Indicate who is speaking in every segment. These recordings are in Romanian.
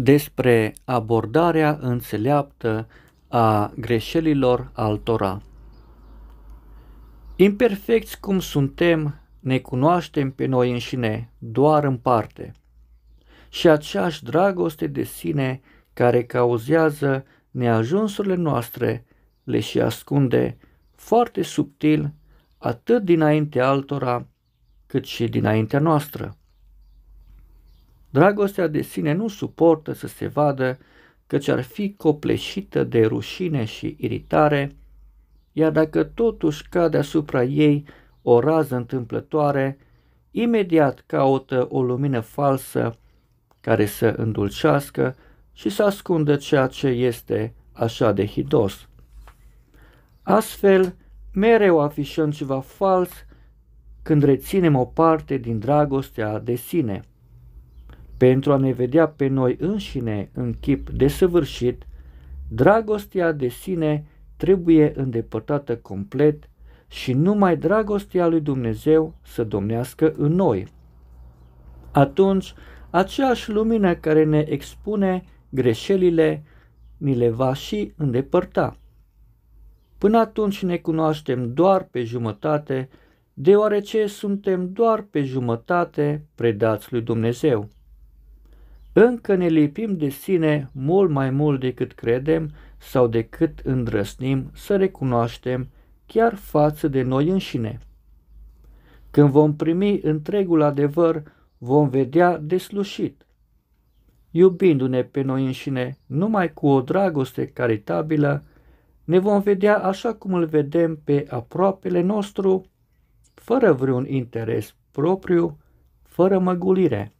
Speaker 1: despre abordarea înțeleaptă a greșelilor altora. Imperfecți cum suntem, ne cunoaștem pe noi înșine doar în parte și aceeași dragoste de sine care cauzează neajunsurile noastre le și ascunde foarte subtil atât dinainte altora cât și dinaintea noastră. Dragostea de sine nu suportă să se vadă căci ar fi copleșită de rușine și iritare, iar dacă totuși cade asupra ei o rază întâmplătoare, imediat caută o lumină falsă care să îndulcească și să ascundă ceea ce este așa de hidos. Astfel, mereu afișăm ceva fals când reținem o parte din dragostea de sine – pentru a ne vedea pe noi înșine în chip desăvârșit, dragostea de sine trebuie îndepărtată complet și numai dragostea lui Dumnezeu să domnească în noi. Atunci, aceeași lumină care ne expune greșelile ni le va și îndepărta. Până atunci ne cunoaștem doar pe jumătate, deoarece suntem doar pe jumătate predați lui Dumnezeu încă ne lipim de sine mult mai mult decât credem sau decât îndrăsnim să recunoaștem chiar față de noi înșine. Când vom primi întregul adevăr, vom vedea deslușit. Iubindu-ne pe noi înșine numai cu o dragoste caritabilă, ne vom vedea așa cum îl vedem pe aproapele nostru, fără vreun interes propriu, fără măgulire.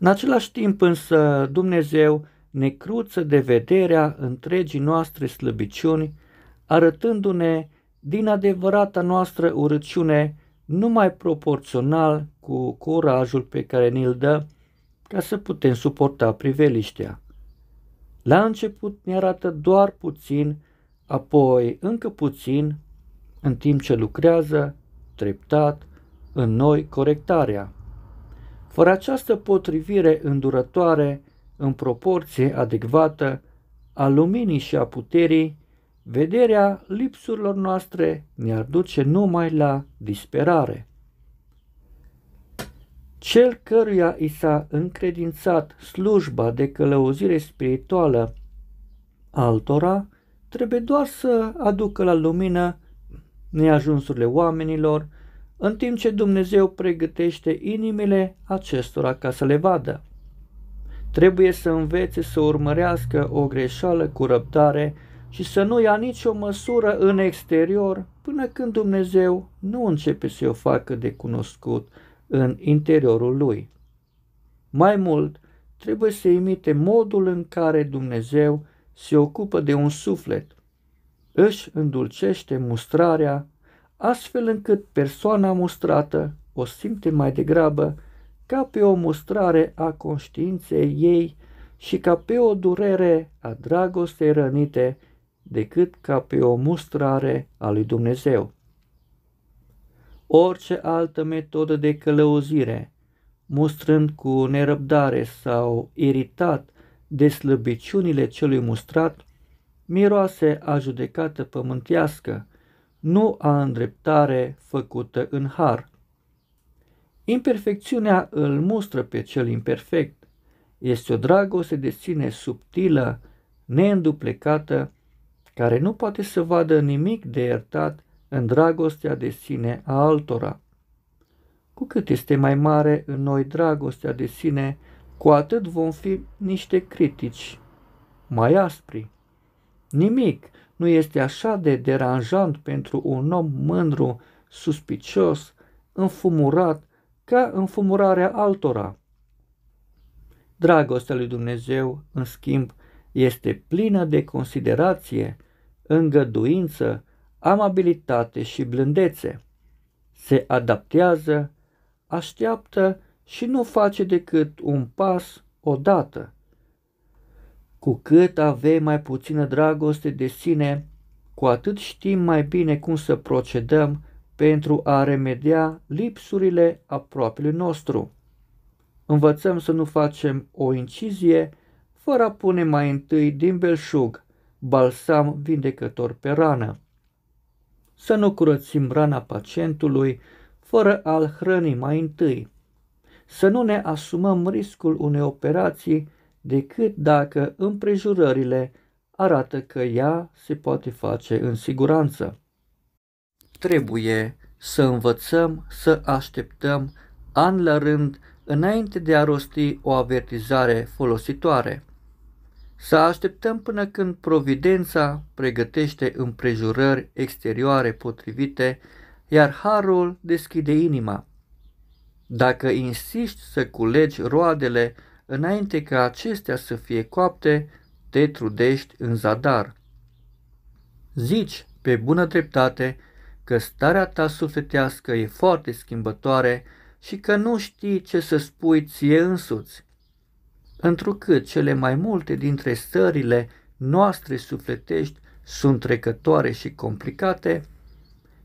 Speaker 1: În același timp însă Dumnezeu ne cruță de vederea întregii noastre slăbiciuni, arătându-ne din adevărata noastră urăciune numai proporțional cu curajul pe care ne-l dă ca să putem suporta priveliștea. La început ne arată doar puțin, apoi încă puțin, în timp ce lucrează, treptat, în noi corectarea. Fără această potrivire îndurătoare, în proporție adecvată, a luminii și a puterii, vederea lipsurilor noastre ne-ar duce numai la disperare. Cel căruia i s-a încredințat slujba de călăuzire spirituală altora, trebuie doar să aducă la lumină neajunsurile oamenilor, în timp ce Dumnezeu pregătește inimile acestora ca să le vadă. Trebuie să învețe să urmărească o greșeală cu răbdare și să nu ia nicio măsură în exterior până când Dumnezeu nu începe să o facă de cunoscut în interiorul lui. Mai mult, trebuie să imite modul în care Dumnezeu se ocupă de un suflet, își îndulcește mustrarea astfel încât persoana mustrată o simte mai degrabă ca pe o mustrare a conștiinței ei și ca pe o durere a dragostei rănite decât ca pe o mustrare a lui Dumnezeu. Orice altă metodă de călăuzire, mustrând cu nerăbdare sau iritat de slăbiciunile celui mustrat, miroase a judecată pământească, nu a îndreptare făcută în har. Imperfecțiunea îl mustră pe cel imperfect. Este o dragoste de sine subtilă, neînduplecată, care nu poate să vadă nimic de iertat în dragostea de sine a altora. Cu cât este mai mare în noi dragostea de sine, cu atât vom fi niște critici mai aspri. Nimic nu este așa de deranjant pentru un om mândru, suspicios, înfumurat, ca înfumurarea altora. Dragostea lui Dumnezeu, în schimb, este plină de considerație, îngăduință, amabilitate și blândețe. Se adaptează, așteaptă și nu face decât un pas odată, cu cât avem mai puțină dragoste de sine, cu atât știm mai bine cum să procedăm pentru a remedia lipsurile aproapelui nostru. Învățăm să nu facem o incizie fără a pune mai întâi din belșug balsam vindecător pe rană. Să nu curățim rana pacientului fără a-l hrăni mai întâi. Să nu ne asumăm riscul unei operații decât dacă împrejurările arată că ea se poate face în siguranță. Trebuie să învățăm să așteptăm an la rând înainte de a rosti o avertizare folositoare. Să așteptăm până când providența pregătește împrejurări exterioare potrivite, iar harul deschide inima. Dacă insiști să culegi roadele înainte ca acestea să fie coapte, te trudești în zadar. Zici, pe bună dreptate, că starea ta sufletească e foarte schimbătoare și că nu știi ce să spui ție însuți. Întrucât cele mai multe dintre stările noastre sufletești sunt trecătoare și complicate,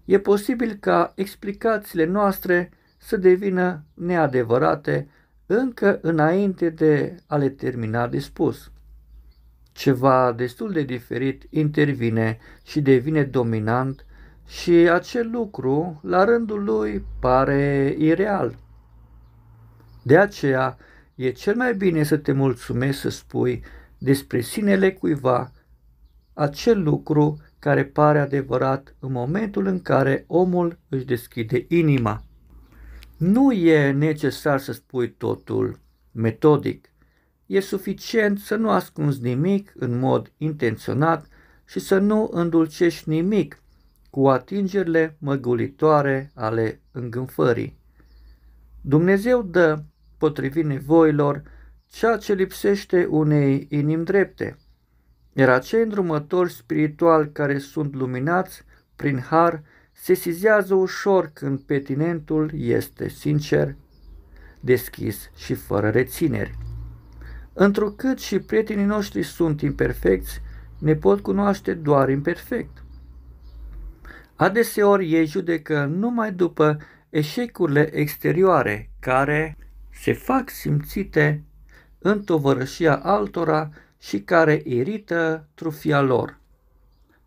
Speaker 1: e posibil ca explicațiile noastre să devină neadevărate încă înainte de a le termina de spus. Ceva destul de diferit intervine și devine dominant și acel lucru, la rândul lui, pare ireal. De aceea, e cel mai bine să te mulțumesc să spui despre sinele cuiva acel lucru care pare adevărat în momentul în care omul își deschide inima. Nu e necesar să spui totul metodic. E suficient să nu ascunzi nimic în mod intenționat și să nu îndulcești nimic cu atingerile măgulitoare ale îngânfării. Dumnezeu dă, potrivit nevoilor, ceea ce lipsește unei inimi drepte, iar acei îndrumători spirituali care sunt luminați prin har se sizează ușor când petinentul este sincer, deschis și fără rețineri. Întrucât și prietenii noștri sunt imperfecți, ne pot cunoaște doar imperfect. Adeseori ei judecă numai după eșecurile exterioare care se fac simțite în tovărășia altora și care irită trufia lor.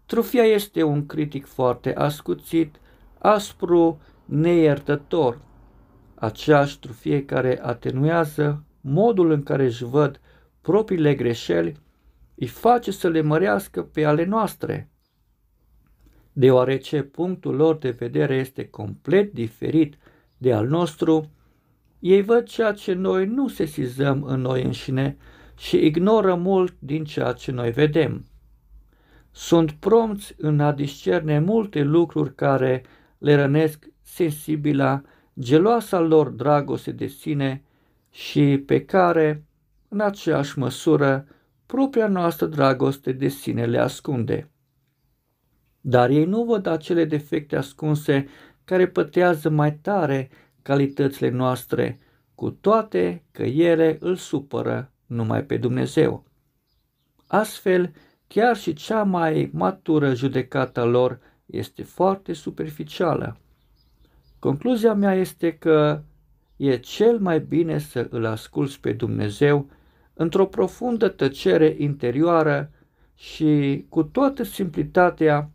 Speaker 1: Trufia este un critic foarte ascuțit, aspru, neiertător. Aceeași trufie care atenuează modul în care își văd propriile greșeli, îi face să le mărească pe ale noastre. Deoarece punctul lor de vedere este complet diferit de al nostru, ei văd ceea ce noi nu sesizăm în noi înșine și ignoră mult din ceea ce noi vedem sunt promți în a discerne multe lucruri care le rănesc sensibila, geloasa lor dragoste de sine și pe care, în aceeași măsură, propria noastră dragoste de sine le ascunde. Dar ei nu văd acele defecte ascunse care pătează mai tare calitățile noastre, cu toate că ele îl supără numai pe Dumnezeu. Astfel, Chiar și cea mai matură judecată lor este foarte superficială. Concluzia mea este că e cel mai bine să îl asculți pe Dumnezeu într-o profundă tăcere interioară și cu toată simplitatea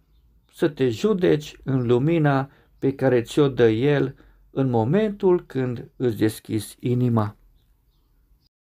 Speaker 1: să te judeci în lumina pe care ți-o dă El în momentul când îți deschizi inima.